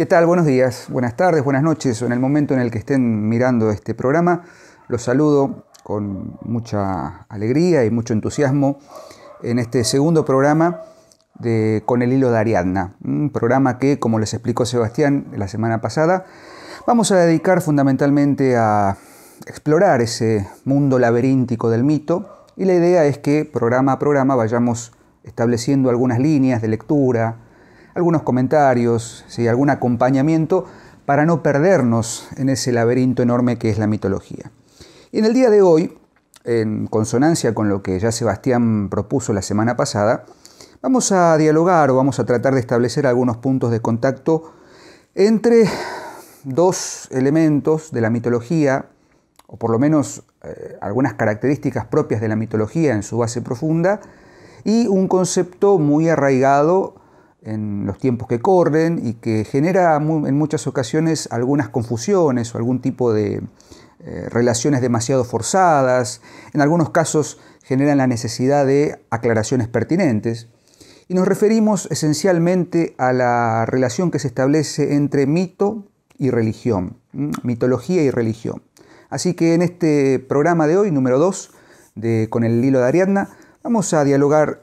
¿Qué tal? Buenos días, buenas tardes, buenas noches en el momento en el que estén mirando este programa. Los saludo con mucha alegría y mucho entusiasmo en este segundo programa de Con el hilo de Ariadna, un programa que, como les explicó Sebastián la semana pasada, vamos a dedicar fundamentalmente a explorar ese mundo laberíntico del mito y la idea es que programa a programa vayamos estableciendo algunas líneas de lectura, algunos comentarios, algún acompañamiento para no perdernos en ese laberinto enorme que es la mitología. Y en el día de hoy, en consonancia con lo que ya Sebastián propuso la semana pasada, vamos a dialogar o vamos a tratar de establecer algunos puntos de contacto entre dos elementos de la mitología, o por lo menos eh, algunas características propias de la mitología en su base profunda, y un concepto muy arraigado en los tiempos que corren y que genera en muchas ocasiones algunas confusiones o algún tipo de eh, relaciones demasiado forzadas, en algunos casos generan la necesidad de aclaraciones pertinentes. Y nos referimos esencialmente a la relación que se establece entre mito y religión, mitología y religión. Así que en este programa de hoy, número 2, con el hilo de Ariadna, vamos a dialogar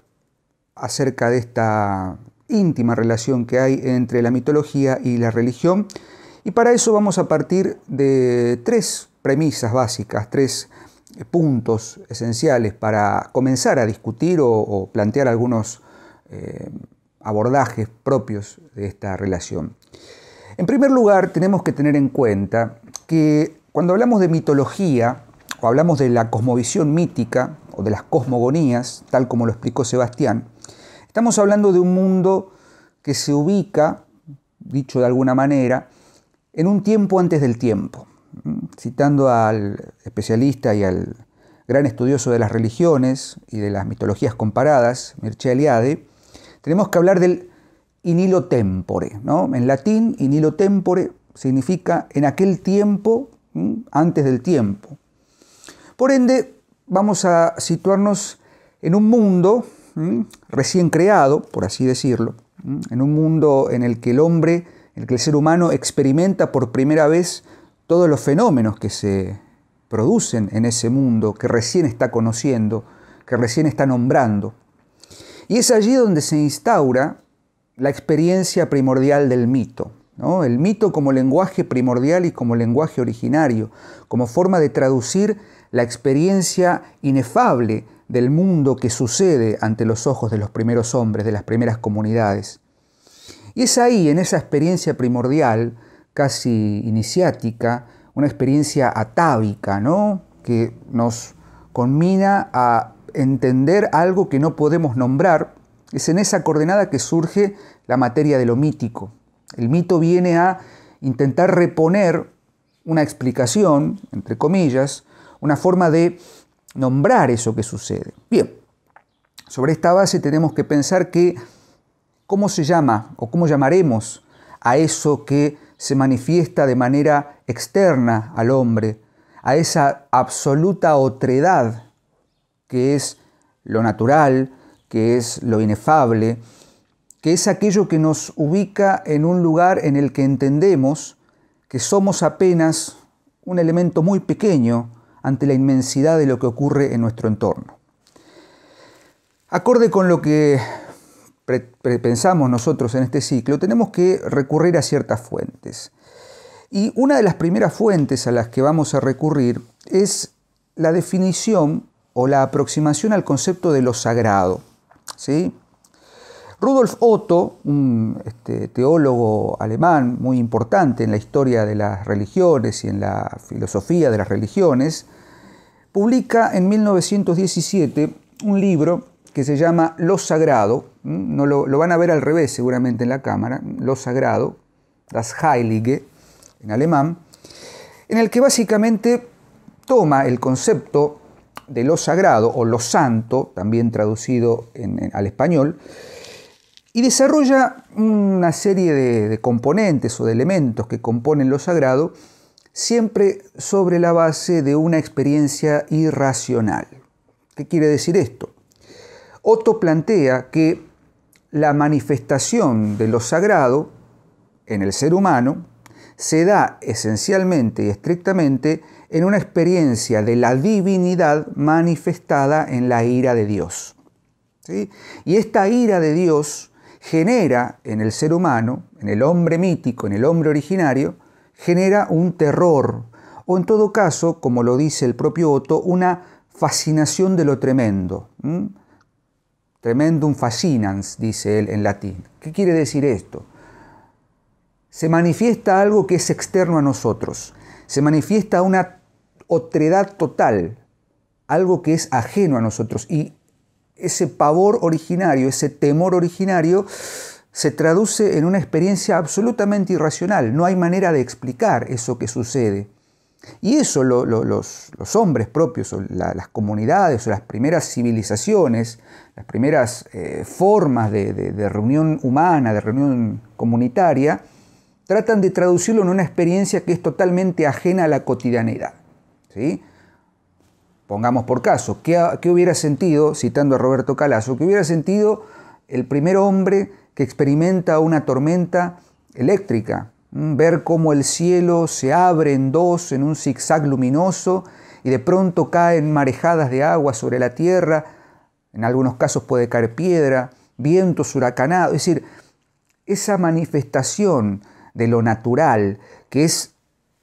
acerca de esta íntima relación que hay entre la mitología y la religión. Y para eso vamos a partir de tres premisas básicas, tres puntos esenciales para comenzar a discutir o, plantear algunos eh, abordajes propios de esta relación. En primer lugar, tenemos que tener en cuenta que cuando hablamos de mitología o hablamos de la cosmovisión mítica o de las cosmogonías, tal como lo explicó Sebastián, Estamos hablando de un mundo que se ubica, dicho de alguna manera, en un tiempo antes del tiempo. Citando al especialista y al gran estudioso de las religiones y de las mitologías comparadas, Mircea Eliade, tenemos que hablar del inilo tempore. ¿no? En latín, inilo tempore significa en aquel tiempo, antes del tiempo. Por ende, vamos a situarnos en un mundo recién creado, por así decirlo, en un mundo en el que el hombre, en el que el ser humano experimenta por primera vez todos los fenómenos que se producen en ese mundo, que recién está conociendo, que recién está nombrando. Y es allí donde se instaura la experiencia primordial del mito. El mito como lenguaje primordial y como lenguaje originario, como forma de traducir la experiencia inefable del mundo que sucede ante los ojos de los primeros hombres, de las primeras comunidades. Y es ahí, en esa experiencia primordial, casi iniciática, una experiencia atávica, ¿no? que nos conmina a entender algo que no podemos nombrar, es en esa coordenada que surge la materia de lo mítico. El mito viene a intentar reponer una explicación, entre comillas, una forma de nombrar eso que sucede. Bien, sobre esta base tenemos que pensar que cómo se llama o cómo llamaremos a eso que se manifiesta de manera externa al hombre, a esa absoluta otredad que es lo natural, que es lo inefable, que es aquello que nos ubica en un lugar en el que entendemos que somos apenas un elemento muy pequeño ante la inmensidad de lo que ocurre en nuestro entorno. Acorde con lo que pensamos nosotros en este ciclo, tenemos que recurrir a ciertas fuentes. Y una de las primeras fuentes a las que vamos a recurrir es la definición o la aproximación al concepto de lo sagrado. Rudolf Otto, un este, teólogo alemán muy importante en la historia de las religiones y en la filosofía de las religiones, publica en 1917 un libro que se llama Lo Sagrado, no lo, van a ver al revés seguramente en la cámara, Lo Sagrado, das Heilige en alemán, en el que básicamente toma el concepto de lo sagrado o lo santo, también traducido al español, y desarrolla una serie de componentes o de elementos que componen lo sagrado, siempre sobre la base de una experiencia irracional. ¿Qué quiere decir esto? Otto plantea que la manifestación de lo sagrado en el ser humano se da esencialmente y estrictamente en una experiencia de la divinidad manifestada en la ira de Dios. Y esta ira de Dios genera en el ser humano, en el hombre mítico, en el hombre originario, genera un terror, o en todo caso, como lo dice el propio Otto, una fascinación de lo tremendo. Tremendum fascinans, dice él en latín. ¿Qué quiere decir esto? Se manifiesta algo que es externo a nosotros, se manifiesta una otredad total, algo que es ajeno a nosotros, y ese pavor originario, ese temor originario, se traduce en una experiencia absolutamente irracional. No hay manera de explicar eso que sucede. Y eso los, hombres propios, las comunidades, o las primeras civilizaciones, las primeras eh, formas de, reunión humana, de reunión comunitaria, tratan de traducirlo en una experiencia que es totalmente ajena a la cotidianidad. ¿sí? Pongamos por caso, ¿qué, hubiera sentido, citando a Roberto Calazo, qué hubiera sentido el primer hombre que experimenta una tormenta eléctrica, mm, ver cómo el cielo se abre en dos en un zigzag luminoso y de pronto caen marejadas de agua sobre la tierra, en algunos casos puede caer piedra, vientos huracanado. es decir, esa manifestación de lo natural que es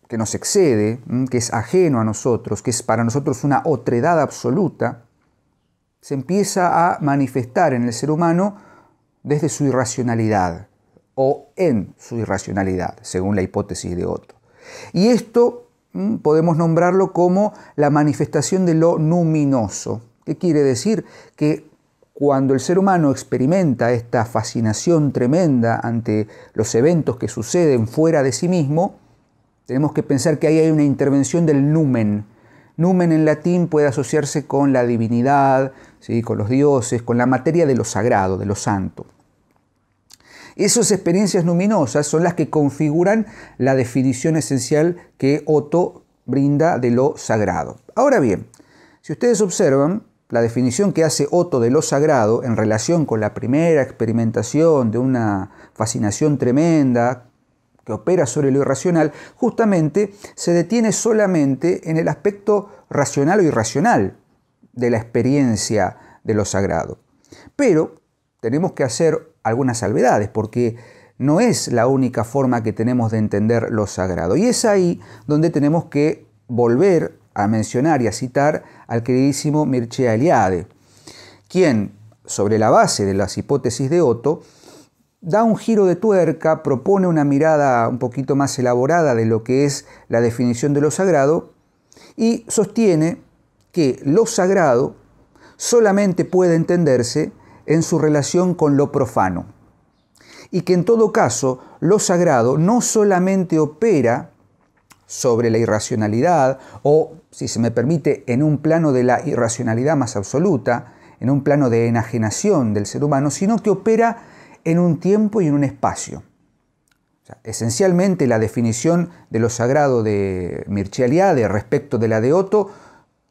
que nos excede, mm, que es ajeno a nosotros, que es para nosotros una otredad absoluta, se empieza a manifestar en el ser humano desde su irracionalidad o en su irracionalidad, según la hipótesis de Otto. Y esto mm, podemos nombrarlo como la manifestación de lo numinoso. ¿Qué quiere decir? Que cuando el ser humano experimenta esta fascinación tremenda ante los eventos que suceden fuera de sí mismo, tenemos que pensar que ahí hay una intervención del numen. Numen en latín puede asociarse con la divinidad, ¿sí? con los dioses, con la materia de lo sagrado, de lo santo. Esas experiencias luminosas son las que configuran la definición esencial que Otto brinda de lo sagrado. Ahora bien, si ustedes observan, la definición que hace Otto de lo sagrado en relación con la primera experimentación de una fascinación tremenda que opera sobre lo irracional, justamente se detiene solamente en el aspecto racional o irracional de la experiencia de lo sagrado. Pero tenemos que hacer algunas salvedades, porque no es la única forma que tenemos de entender lo sagrado. Y es ahí donde tenemos que volver a mencionar y a citar al queridísimo Mircea Eliade, quien, sobre la base de las hipótesis de Otto, da un giro de tuerca, propone una mirada un poquito más elaborada de lo que es la definición de lo sagrado y sostiene que lo sagrado solamente puede entenderse en su relación con lo profano. Y que en todo caso lo sagrado no solamente opera sobre la irracionalidad o, si se me permite, en un plano de la irracionalidad más absoluta, en un plano de enajenación del ser humano, sino que opera en un tiempo y en un espacio. esencialmente la definición de lo sagrado de Mircea Eliade respecto de la de Otto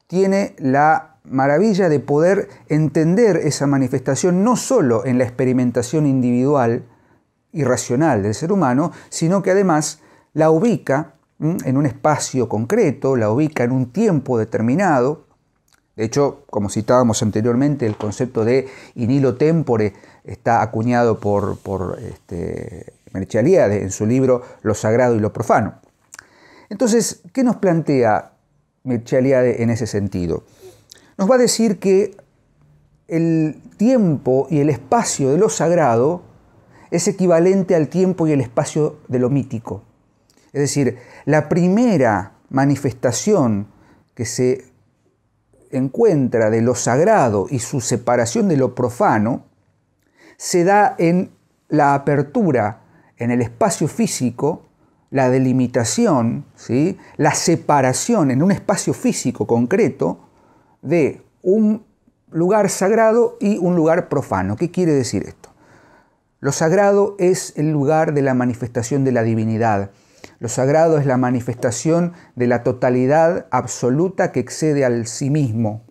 tiene la maravilla de poder entender esa manifestación no solo en la experimentación individual y racional del ser humano, sino que además la ubica en un espacio concreto, la ubica en un tiempo determinado. De hecho, como citábamos anteriormente, el concepto de inilo tempore está acuñado por, por este, en su libro Lo Sagrado y lo Profano. Entonces, ¿qué nos plantea Merchaliade en ese sentido? nos va a decir que el tiempo y el espacio de lo sagrado es equivalente al tiempo y el espacio de lo mítico. Es decir, la primera manifestación que se encuentra de lo sagrado y su separación de lo profano se da en la apertura en el espacio físico, la delimitación, ¿sí? la separación en un espacio físico concreto de un lugar sagrado y un lugar profano. ¿Qué quiere decir esto? Lo sagrado es el lugar de la manifestación de la divinidad. Lo sagrado es la manifestación de la totalidad absoluta que excede al sí mismo.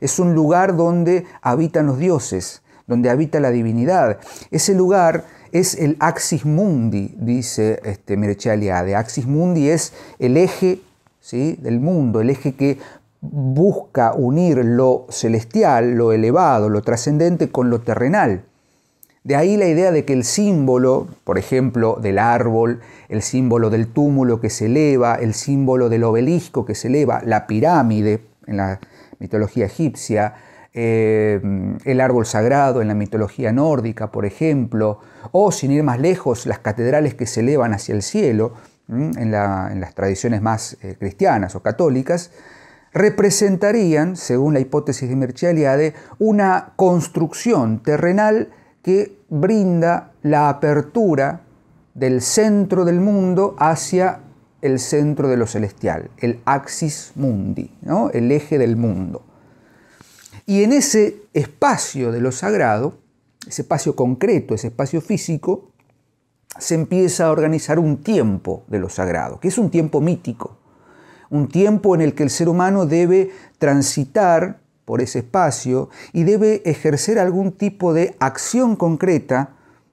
Es un lugar donde habitan los dioses, donde habita la divinidad. Ese lugar es el axis mundi, dice este Merechaliade. Axis mundi es el eje ¿sí? del mundo, el eje que busca unir lo celestial, lo elevado, lo trascendente con lo terrenal. De ahí la idea de que el símbolo, por ejemplo, del árbol, el símbolo del túmulo que se eleva, el símbolo del obelisco que se eleva, la pirámide en la mitología egipcia, eh, el árbol sagrado en la mitología nórdica, por ejemplo, o sin ir más lejos, las catedrales que se elevan hacia el cielo en, las tradiciones más eh, cristianas o católicas, representarían, según la hipótesis de Merchaliade, una construcción terrenal que brinda la apertura del centro del mundo hacia el centro de lo celestial, el axis mundi, ¿no? el eje del mundo. Y en ese espacio de lo sagrado, ese espacio concreto, ese espacio físico, se empieza a organizar un tiempo de lo sagrado, que es un tiempo mítico, un tiempo en el que el ser humano debe transitar por ese espacio y debe ejercer algún tipo de acción concreta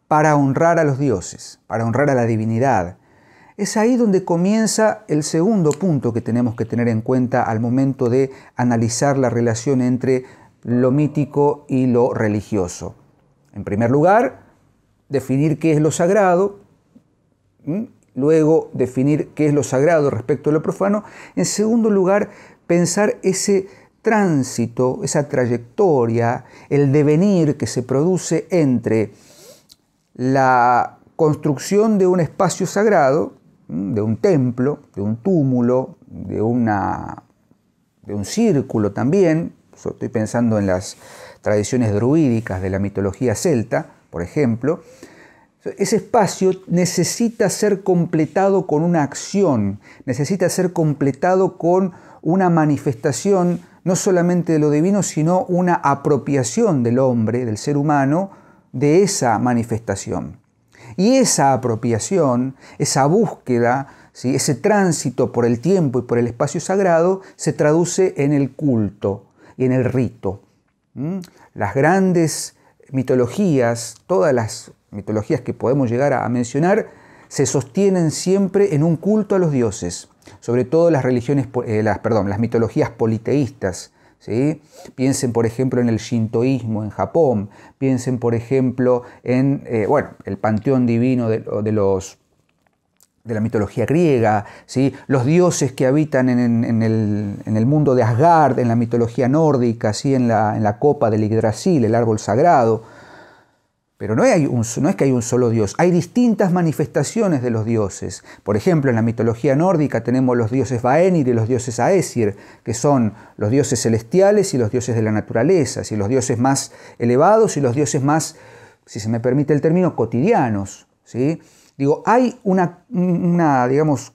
para honrar a los dioses, para honrar a la divinidad. Es ahí donde comienza el segundo punto que tenemos que tener en cuenta al momento de analizar la relación entre lo mítico y lo religioso. En primer lugar, definir qué es lo sagrado luego definir qué es lo sagrado respecto a lo profano, en segundo lugar, pensar ese tránsito, esa trayectoria, el devenir que se produce entre la construcción de un espacio sagrado, de un templo, de un túmulo, de, una, un círculo también, estoy pensando en las tradiciones druídicas de la mitología celta, por ejemplo, ese espacio necesita ser completado con una acción, necesita ser completado con una manifestación no solamente de lo divino, sino una apropiación del hombre, del ser humano, de esa manifestación. Y esa apropiación, esa búsqueda, ese tránsito por el tiempo y por el espacio sagrado, se traduce en el culto y en el rito. ¿Mm? Las grandes mitologías, todas las mitologías que podemos llegar a mencionar, se sostienen siempre en un culto a los dioses, sobre todo las religiones, eh, las, perdón, las mitologías politeístas. Piensen, por ejemplo, en el shintoísmo en Japón, piensen, por ejemplo, en eh, el panteón divino de, los de la mitología griega, los dioses que habitan en, el, mundo de Asgard, en la mitología nórdica, en, la, en la copa del Yggdrasil, el árbol sagrado, pero no, hay un, es que hay un solo dios, hay distintas manifestaciones de los dioses. Por ejemplo, en la mitología nórdica tenemos los dioses Vaenir y los dioses Aesir, que son los dioses celestiales y los dioses de la naturaleza, y los dioses más elevados y los dioses más, si se me permite el término, cotidianos. ¿sí? Digo, hay una, una, digamos,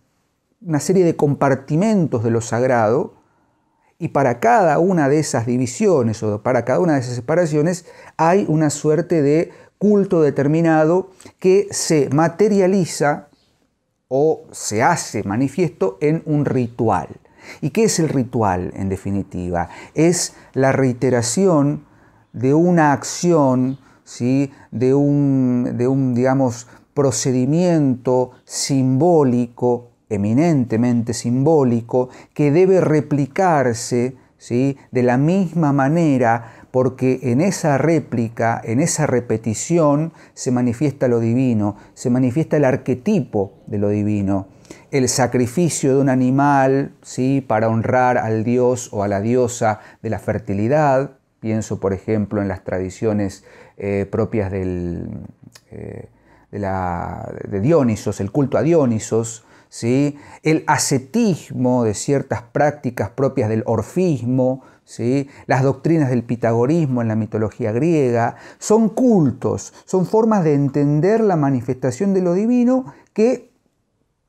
una serie de compartimentos de lo sagrado y para cada una de esas divisiones o para cada una de esas separaciones hay una suerte de culto determinado que se materializa o se hace manifiesto en un ritual. ¿Y qué es el ritual en definitiva? Es la reiteración de una acción, ¿sí? de, un, de un, digamos, procedimiento simbólico, eminentemente simbólico, que debe replicarse ¿sí? de la misma manera porque en esa réplica, en esa repetición, se manifiesta lo divino, se manifiesta el arquetipo de lo divino. El sacrificio de un animal ¿sí? para honrar al dios o a la diosa de la fertilidad, pienso por ejemplo en las tradiciones eh, propias del, eh, de Dionisos, el culto a Dionisos, el ascetismo de ciertas prácticas propias del orfismo, las doctrinas del pitagorismo en la mitología griega, son cultos, son formas de entender la manifestación de lo divino que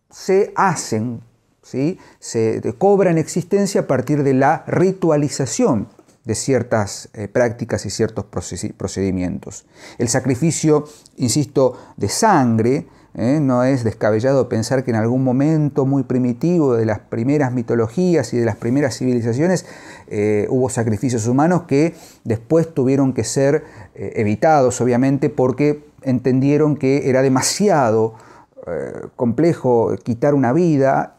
se hacen, se cobran existencia a partir de la ritualización de ciertas eh, prácticas y ciertos procedimientos. El sacrificio, insisto, de sangre, ¿eh? No es descabellado pensar que en algún momento muy primitivo de las primeras mitologías y de las primeras civilizaciones eh, hubo sacrificios humanos que después tuvieron que ser eh, evitados, obviamente, porque entendieron que era demasiado complejo quitar una vida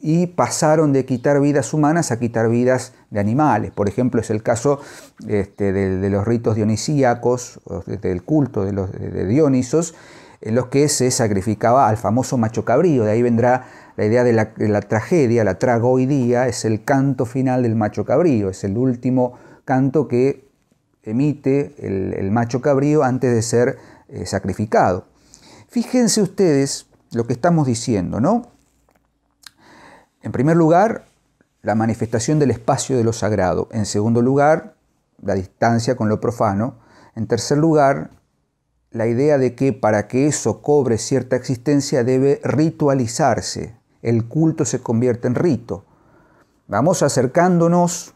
y pasaron de quitar vidas humanas a quitar vidas de animales. Por ejemplo, es el caso este, de, de, los ritos dionisíacos, del culto de, los, de Dionisos, en los que se sacrificaba al famoso macho cabrío. De ahí vendrá la idea de la, la tragedia, la tragoidía, es el canto final del macho cabrío, es el último canto que emite el, macho cabrío antes de ser eh, sacrificado. Fíjense ustedes lo que estamos diciendo, ¿no? En primer lugar, la manifestación del espacio de lo sagrado. En segundo lugar, la distancia con lo profano. En tercer lugar, la idea de que para que eso cobre cierta existencia debe ritualizarse, el culto se convierte en rito. Vamos acercándonos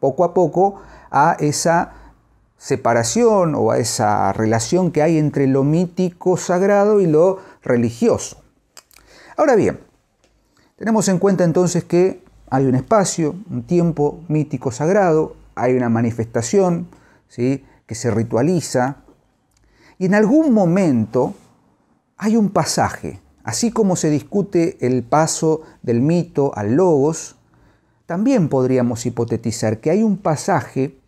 poco a poco a esa separación o a esa relación que hay entre lo mítico sagrado y lo religioso. Ahora bien, tenemos en cuenta entonces que hay un espacio, un tiempo mítico sagrado, hay una manifestación ¿sí? que se ritualiza, y en algún momento hay un pasaje, así como se discute el paso del mito al logos, también podríamos hipotetizar que hay un pasaje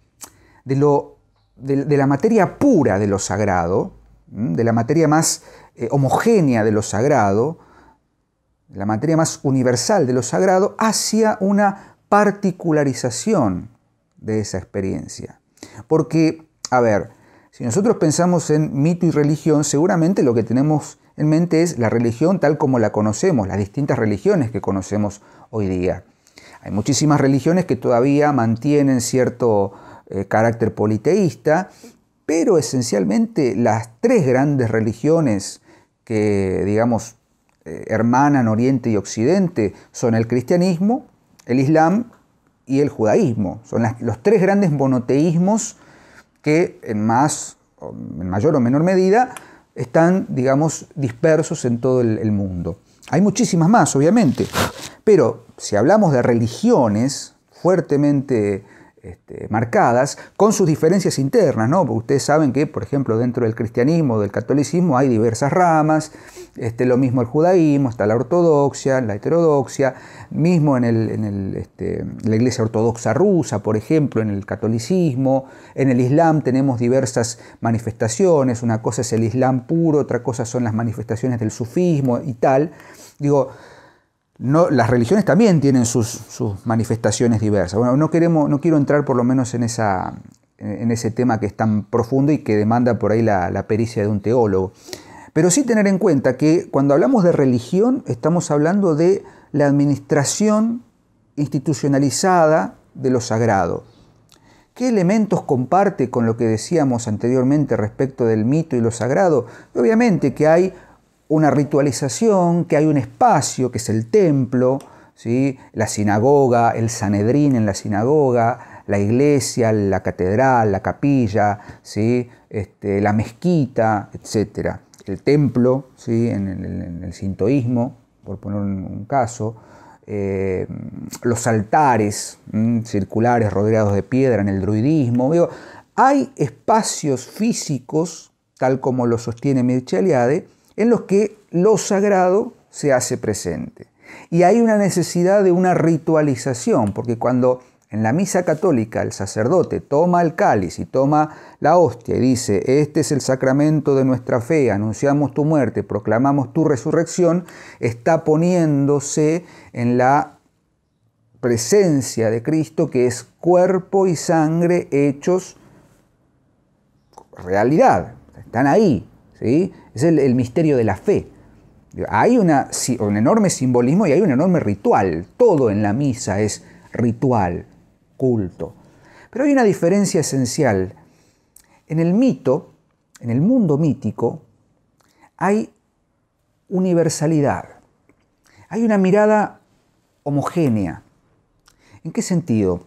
de, lo, la materia pura de lo sagrado, de la materia más eh, homogénea de lo sagrado, la materia más universal de lo sagrado, hacia una particularización de esa experiencia. Porque, a ver, si nosotros pensamos en mito y religión, seguramente lo que tenemos en mente es la religión tal como la conocemos, las distintas religiones que conocemos hoy día. Hay muchísimas religiones que todavía mantienen cierto eh, carácter politeísta, pero esencialmente las tres grandes religiones que, digamos, eh, hermanan Oriente y Occidente son el cristianismo, el islam y el judaísmo. Son los tres grandes monoteísmos que en más, en mayor o menor medida, están, digamos, dispersos en todo el, el mundo. Hay muchísimas más, obviamente, pero si hablamos de religiones fuertemente este, marcadas, con sus diferencias internas, ¿no? ustedes saben que, por ejemplo, dentro del cristianismo, del catolicismo, hay diversas ramas, este, lo mismo el judaísmo, está la ortodoxia, la heterodoxia, mismo en, el, en este, la iglesia ortodoxa rusa, por ejemplo, en el catolicismo, en el islam tenemos diversas manifestaciones, una cosa es el islam puro, otra cosa son las manifestaciones del sufismo y tal. Digo, las religiones también tienen sus, manifestaciones diversas. Bueno, no, queremos, no quiero entrar por lo menos en, esa, en ese tema que es tan profundo y que demanda por ahí la, la pericia de un teólogo. Pero sí tener en cuenta que cuando hablamos de religión estamos hablando de la administración institucionalizada de lo sagrado. ¿Qué elementos comparte con lo que decíamos anteriormente respecto del mito y lo sagrado? Obviamente que hay una ritualización, que hay un espacio que es el templo, ¿sí? la sinagoga, el Sanedrín en la sinagoga, la iglesia, la catedral, la capilla, ¿sí? Este, la mezquita, etc. El templo ¿sí? en, el, sintoísmo, por poner un caso, eh, los altares circulares rodeados de piedra en el druidismo. Digo, hay espacios físicos, tal como lo sostiene Mircea en los que lo sagrado se hace presente. Y hay una necesidad de una ritualización, porque cuando en la misa católica el sacerdote toma el cáliz y toma la hostia y dice, este es el sacramento de nuestra fe, anunciamos tu muerte, proclamamos tu resurrección, está poniéndose en la presencia de Cristo que es cuerpo y sangre hechos realidad, están ahí, es el, misterio de la fe. Hay un enorme simbolismo y hay un enorme ritual. Todo en la misa es ritual, culto. Pero hay una diferencia esencial. En el mito, en el mundo mítico, hay universalidad. Hay una mirada homogénea. ¿En qué sentido?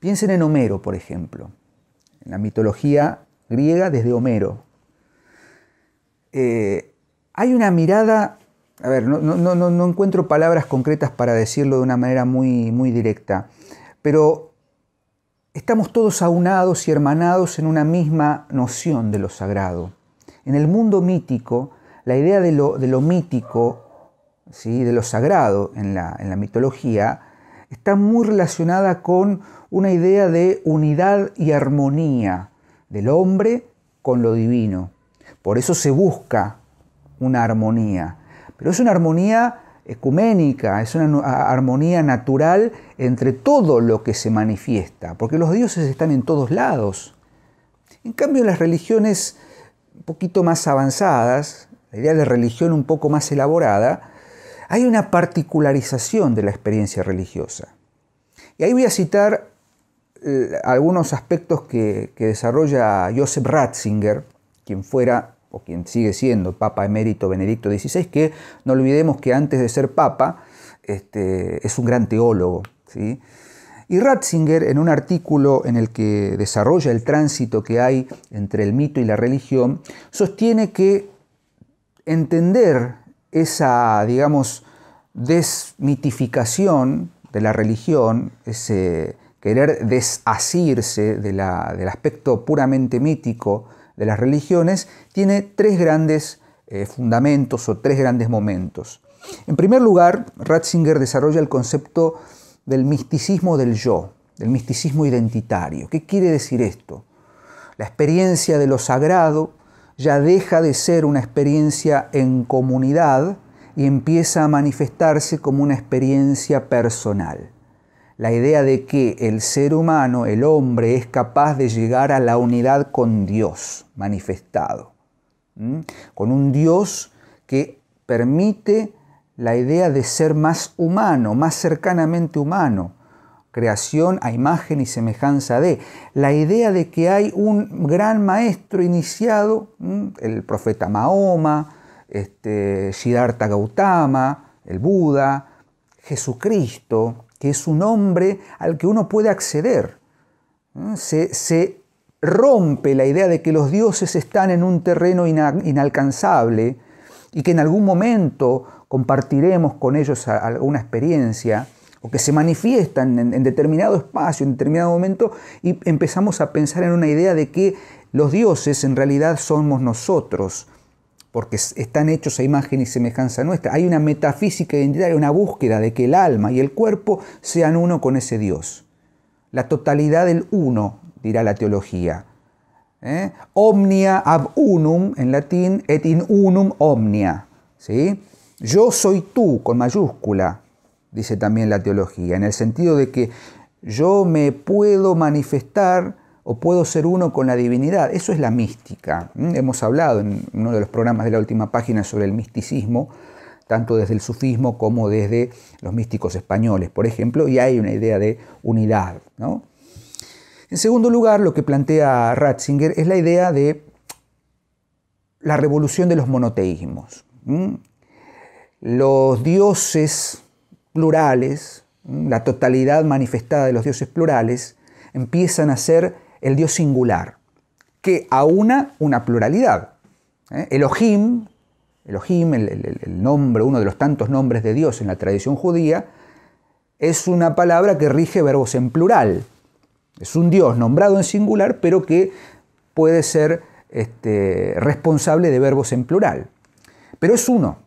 Piensen en Homero, por ejemplo, en la mitología griega desde Homero. Eh, hay una mirada, a ver, no, encuentro palabras concretas para decirlo de una manera muy, muy directa, pero estamos todos aunados y hermanados en una misma noción de lo sagrado. En el mundo mítico, la idea de lo, mítico, ¿sí? de lo sagrado en la mitología, está muy relacionada con una idea de unidad y armonía del hombre con lo divino, por eso se busca una armonía. Pero es una armonía ecuménica, es una armonía natural entre todo lo que se manifiesta, porque los dioses están en todos lados. En cambio, en las religiones un poquito más avanzadas, la idea de religión un poco más elaborada, hay una particularización de la experiencia religiosa. Y ahí voy a citar eh, algunos aspectos que, que desarrolla Joseph Ratzinger, quien fuera o quien sigue siendo Papa Emérito Benedicto XVI, que no olvidemos que antes de ser Papa este, es un gran teólogo. ¿sí? Y Ratzinger, en un artículo en el que desarrolla el tránsito que hay entre el mito y la religión, sostiene que entender esa, digamos, desmitificación de la religión, ese querer desasirse del aspecto puramente mítico de las religiones, tiene tres grandes eh, fundamentos o tres grandes momentos. En primer lugar, Ratzinger desarrolla el concepto del misticismo del yo, del misticismo identitario. ¿Qué quiere decir esto? La experiencia de lo sagrado ya deja de ser una experiencia en comunidad y empieza a manifestarse como una experiencia personal la idea de que el ser humano, el hombre, es capaz de llegar a la unidad con Dios manifestado, con un Dios que permite la idea de ser más humano, más cercanamente humano, creación a imagen y semejanza de, la idea de que hay un gran maestro iniciado, el profeta Mahoma, este, Siddhartha Gautama, el Buda, Jesucristo, que es un hombre al que uno puede acceder. ¿eh? Se, rompe la idea de que los dioses están en un terreno inalcanzable y que en algún momento compartiremos con ellos alguna experiencia o que se manifiestan en determinado espacio, en determinado momento, y empezamos a pensar en una idea de que los dioses en realidad somos nosotros porque están hechos a imagen y semejanza nuestra. Hay una metafísica identitaria, una búsqueda de que el alma y el cuerpo sean uno con ese Dios. La totalidad del uno, dirá la teología. ¿eh? Omnia ab unum en latín, et in unum omnia. ¿Sí? Yo soy tú con mayúscula, dice también la teología, en el sentido de que yo me puedo manifestar o puedo ser uno con la divinidad. Eso es la mística. Hemos hablado en uno de los programas de la última página sobre el misticismo, tanto desde el sufismo como desde los místicos españoles, por ejemplo, y hay una idea de unidad. En segundo lugar, lo que plantea Ratzinger es la idea de la revolución de los monoteísmos. Los dioses plurales, la totalidad manifestada de los dioses plurales, empiezan a ser el Dios singular, que aúna una pluralidad. ¿eh? Elohim, Elohim el, el nombre, uno de los tantos nombres de Dios en la tradición judía, es una palabra que rige verbos en plural. Es un Dios nombrado en singular, pero que puede ser este, responsable de verbos en plural. Pero es uno.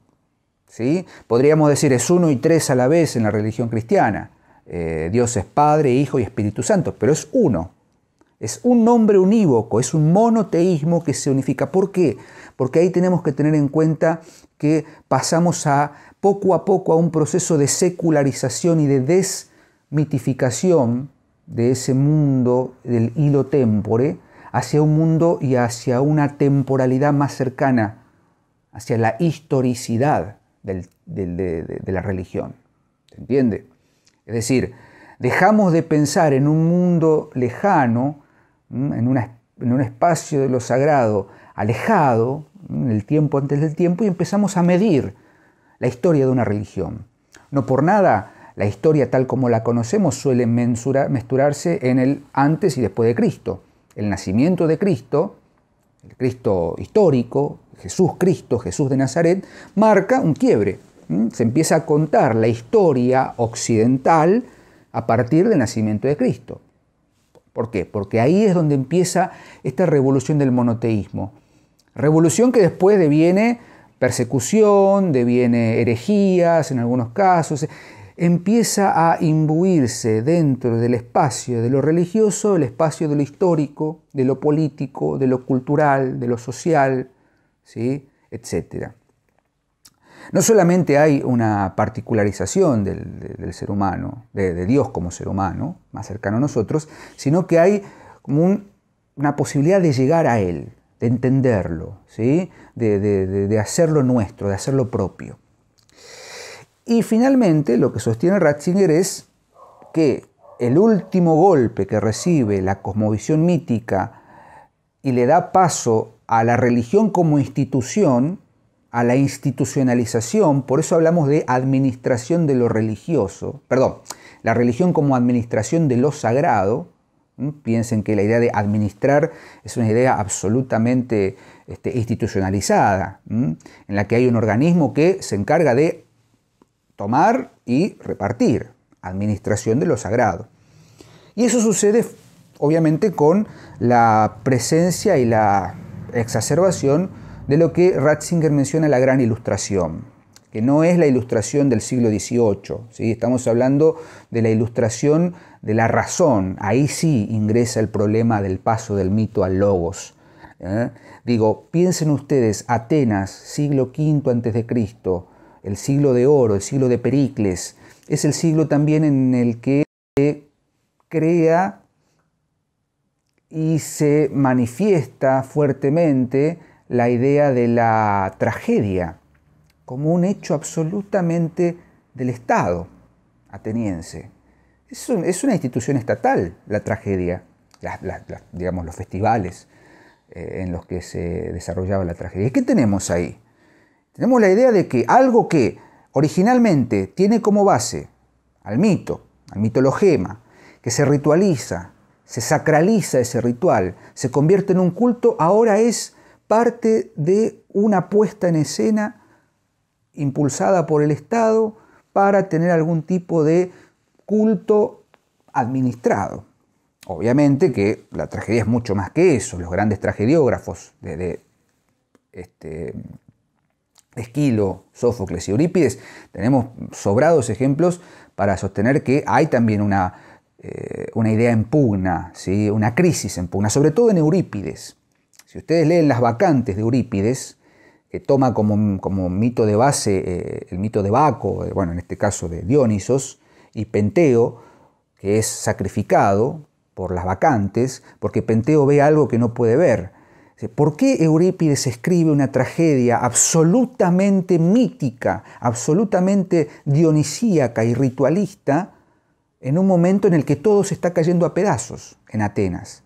¿sí? Podríamos decir es uno y tres a la vez en la religión cristiana. Eh, dios es Padre, Hijo y Espíritu Santo, pero es uno. Es un nombre unívoco, es un monoteísmo que se unifica. ¿Por qué? Porque ahí tenemos que tener en cuenta que pasamos a poco a poco a un proceso de secularización y de desmitificación de ese mundo del hilo tempore hacia un mundo y hacia una temporalidad más cercana, hacia la historicidad de, de la religión. ¿Se entiende? Es decir, dejamos de pensar en un mundo lejano en, un espacio de lo sagrado alejado, en el tiempo antes del tiempo, y empezamos a medir la historia de una religión. No por nada la historia tal como la conocemos suele mensura, en el antes y después de Cristo. El nacimiento de Cristo, el Cristo histórico, Jesús Cristo, Jesús de Nazaret, marca un quiebre. Se empieza a contar la historia occidental a partir del nacimiento de Cristo. ¿Por qué? Porque ahí es donde empieza esta revolución del monoteísmo. Revolución que después deviene persecución, deviene herejías en algunos casos. Empieza a imbuirse dentro del espacio de lo religioso, el espacio de lo histórico, de lo político, de lo cultural, de lo social, ¿sí? etcétera. No solamente hay una particularización del, ser humano, de, Dios como ser humano, más cercano a nosotros, sino que hay como una posibilidad de llegar a Él, de entenderlo, ¿sí? de, de hacerlo nuestro, de hacerlo propio. Y finalmente lo que sostiene Ratzinger es que el último golpe que recibe la cosmovisión mítica y le da paso a la religión como institución a la institucionalización, por eso hablamos de administración de lo religioso, perdón, la religión como administración de lo sagrado, Piensen que la idea de administrar es una idea absolutamente este, institucionalizada, en la que hay un organismo que se encarga de tomar y repartir, administración de lo sagrado. Y eso sucede obviamente con la presencia y la exacerbación de lo que Ratzinger menciona la gran ilustración, que no es la ilustración del siglo XVIII, ¿sí? estamos hablando de la ilustración de la razón, ahí sí ingresa el problema del paso del mito al logos. ¿eh? Digo, piensen ustedes, Atenas, siglo V Cristo el siglo de oro, el siglo de Pericles, es el siglo también en el que se crea y se manifiesta fuertemente la idea de la tragedia como un hecho absolutamente del Estado ateniense. Es, una institución estatal la tragedia, digamos los festivales eh, en los que se desarrollaba la tragedia. qué tenemos ahí? Tenemos la idea de que algo que originalmente tiene como base al mito, al mitologema, que se ritualiza, se sacraliza ese ritual, se convierte en un culto, ahora es parte de una puesta en escena impulsada por el Estado para tener algún tipo de culto administrado. Obviamente que la tragedia es mucho más que eso. Los grandes tragediógrafos de, este, Esquilo, Sófocles y Eurípides, tenemos sobrados ejemplos para sostener que hay también una, eh, una idea en pugna, ¿sí? una crisis en pugna, sobre todo en Eurípides. Si ustedes leen las vacantes de Eurípides, que toma como, mito de base eh, el mito de Baco, eh, bueno, en este caso de Dionisos, y Penteo, que es sacrificado por las vacantes, porque Penteo ve algo que no puede ver. ¿Por qué Eurípides escribe una tragedia absolutamente mítica, absolutamente dionisíaca y ritualista en un momento en el que todo se está cayendo a pedazos en Atenas?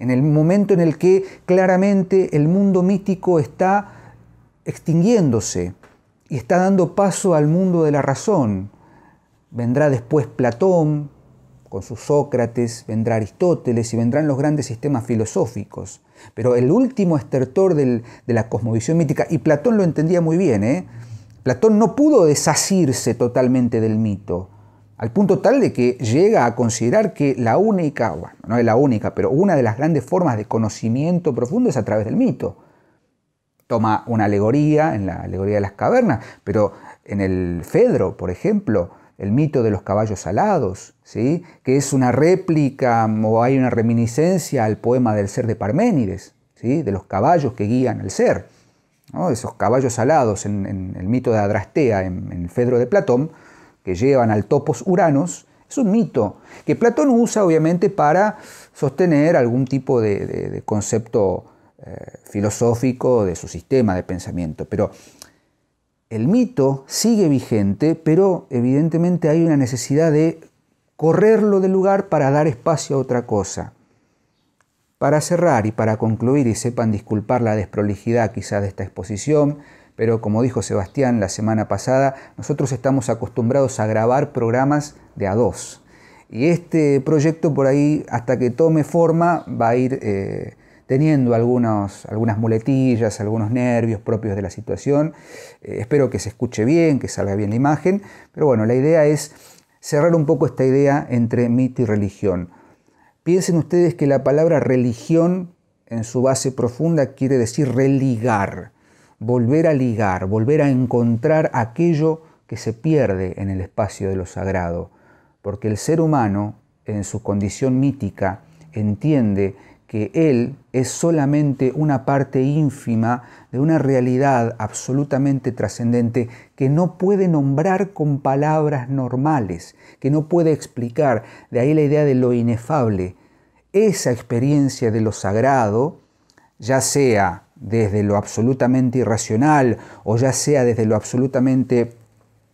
en el momento en el que claramente el mundo mítico está extinguiéndose y está dando paso al mundo de la razón. Vendrá después Platón con su Sócrates, vendrá Aristóteles y vendrán los grandes sistemas filosóficos. Pero el último estertor de la cosmovisión mítica, y Platón lo entendía muy bien, ¿eh? Platón no pudo desasirse totalmente del mito al punto tal de que llega a considerar que la única, bueno, no es la única, pero una de las grandes formas de conocimiento profundo es a través del mito. Toma una alegoría, en la alegoría de las cavernas, pero en el Fedro, por ejemplo, el mito de los caballos alados, ¿sí? que es una réplica o hay una reminiscencia al poema del ser de Parménides, ¿sí? de los caballos que guían al ser. Esos caballos alados en, el mito de Adrastea, en, en el Fedro de Platón, que llevan al topos uranos, es un mito que Platón usa obviamente para sostener algún tipo de, concepto eh, filosófico de su sistema de pensamiento. Pero el mito sigue vigente, pero evidentemente hay una necesidad de correrlo del lugar para dar espacio a otra cosa. Para cerrar y para concluir, y sepan disculpar la desprolijidad quizás de esta exposición, pero como dijo Sebastián la semana pasada, nosotros estamos acostumbrados a grabar programas de a dos. Y este proyecto por ahí, hasta que tome forma, va a ir eh, teniendo algunas muletillas, algunos nervios propios de la situación. Eh, espero que se escuche bien, que salga bien la imagen, pero bueno, la idea es cerrar un poco esta idea entre mito y religión. Piensen ustedes que la palabra religión en su base profunda quiere decir religar volver a ligar, volver a encontrar aquello que se pierde en el espacio de lo sagrado, porque el ser humano, en su condición mítica, entiende que él es solamente una parte ínfima de una realidad absolutamente trascendente que no puede nombrar con palabras normales, que no puede explicar, de ahí la idea de lo inefable. Esa experiencia de lo sagrado, ya sea desde lo absolutamente irracional o ya sea desde lo absolutamente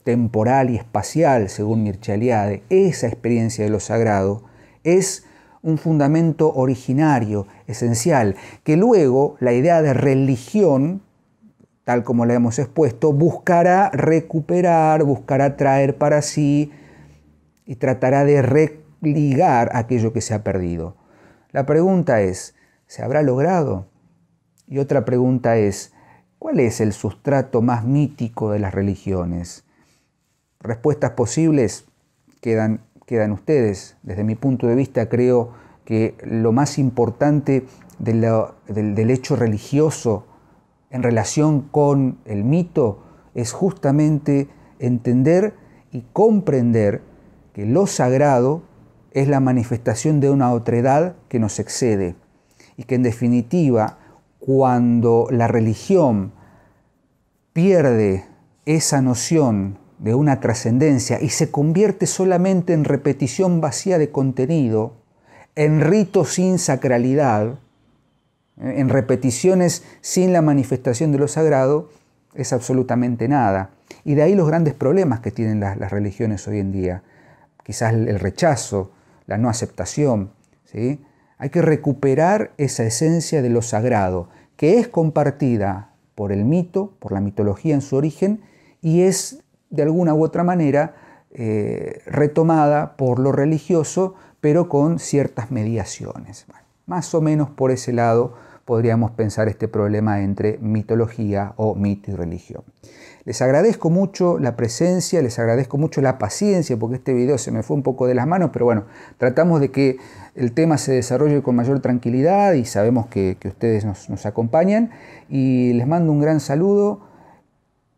temporal y espacial, según Mircea esa experiencia de lo sagrado es un fundamento originario, esencial, que luego la idea de religión, tal como la hemos expuesto, buscará recuperar, buscará traer para sí y tratará de religar aquello que se ha perdido. La pregunta es, ¿se habrá logrado? Y otra pregunta es, ¿cuál es el sustrato más mítico de las religiones? Respuestas posibles quedan, quedan ustedes. Desde mi punto de vista creo que lo más importante del, del hecho religioso en relación con el mito es justamente entender y comprender que lo sagrado es la manifestación de una otredad que nos excede y que en definitiva cuando la religión pierde esa noción de una trascendencia y se convierte solamente en repetición vacía de contenido, en ritos sin sacralidad, en repeticiones sin la manifestación de lo sagrado, es absolutamente nada. Y de ahí los grandes problemas que tienen las, religiones hoy en día. Quizás el rechazo, la no aceptación, ¿sí? Hay que recuperar esa esencia de lo sagrado, que es compartida por el mito, por la mitología en su origen, y es de alguna u otra manera eh, retomada por lo religioso, pero con ciertas mediaciones. más o menos por ese lado podríamos pensar este problema entre mitología o mito y religión. Les agradezco mucho la presencia, les agradezco mucho la paciencia, porque este video se me fue un poco de las manos, pero bueno, tratamos de que el tema se desarrolle con mayor tranquilidad y sabemos que, ustedes nos, acompañan. Y les mando un gran saludo.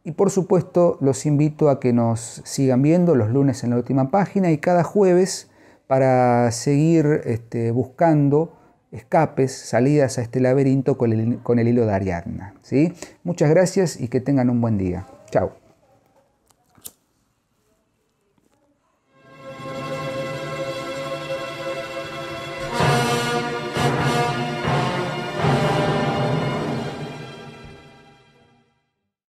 Y por supuesto los invito a que nos sigan viendo los lunes en la última página y cada jueves para seguir este, buscando escapes, salidas a este laberinto con el, hilo de Ariadna. ¿sí? Muchas gracias y que tengan un buen día. Chao.